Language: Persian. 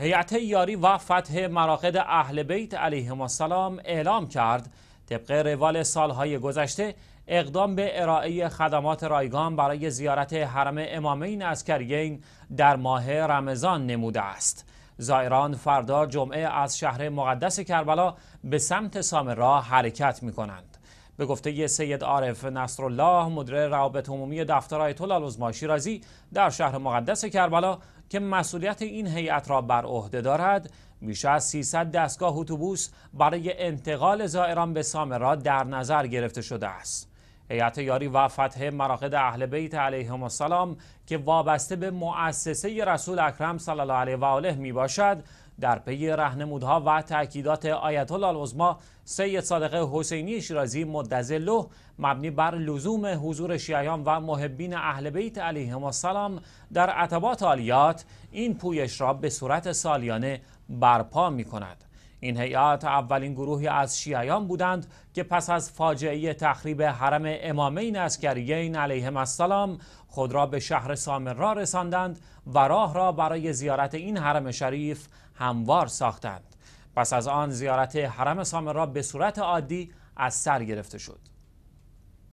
هیئت یاری و فتح مراقد اهل بیت علیهم السلام اعلام کرد طبق روال سالهای گذشته اقدام به ارائه خدمات رایگان برای زیارت حرم امامین کریین در ماه رمضان نموده است زائران فردا جمعه از شهر مقدس کربلا به سمت سامرا حرکت می کنند به گفته سید عارف نصرالله مدیر روابط عمومی دفتر آیت الله شیرازی در شهر مقدس کربلا که مسئولیت این هیئت را بر عهده دارد میشه از 300 دستگاه اتوبوس برای انتقال زائران به سامرا در نظر گرفته شده است هیئت یاری و فتح مراقد اهل بیت علیهم السلام که وابسته به مؤسسه رسول اکرم صلی الله علیه و آله می باشد در پی رهنمودها و تاکیدات آیت الله العظما سید صادق حسینی شیرازی مدظله مبنی بر لزوم حضور شیعیان و محبین اهل بیت علیهم السلام در عتبات عالیات این پویش را به صورت سالیانه برپا می کند. این هیئت اولین گروهی از شیعیان بودند که پس از فاجعه تخریب حرم امامین اسکریین علیهم السلام خود را به شهر سامرا رساندند و راه را برای زیارت این حرم شریف هموار ساختند پس از آن زیارت حرم سامرا به صورت عادی از سر گرفته شد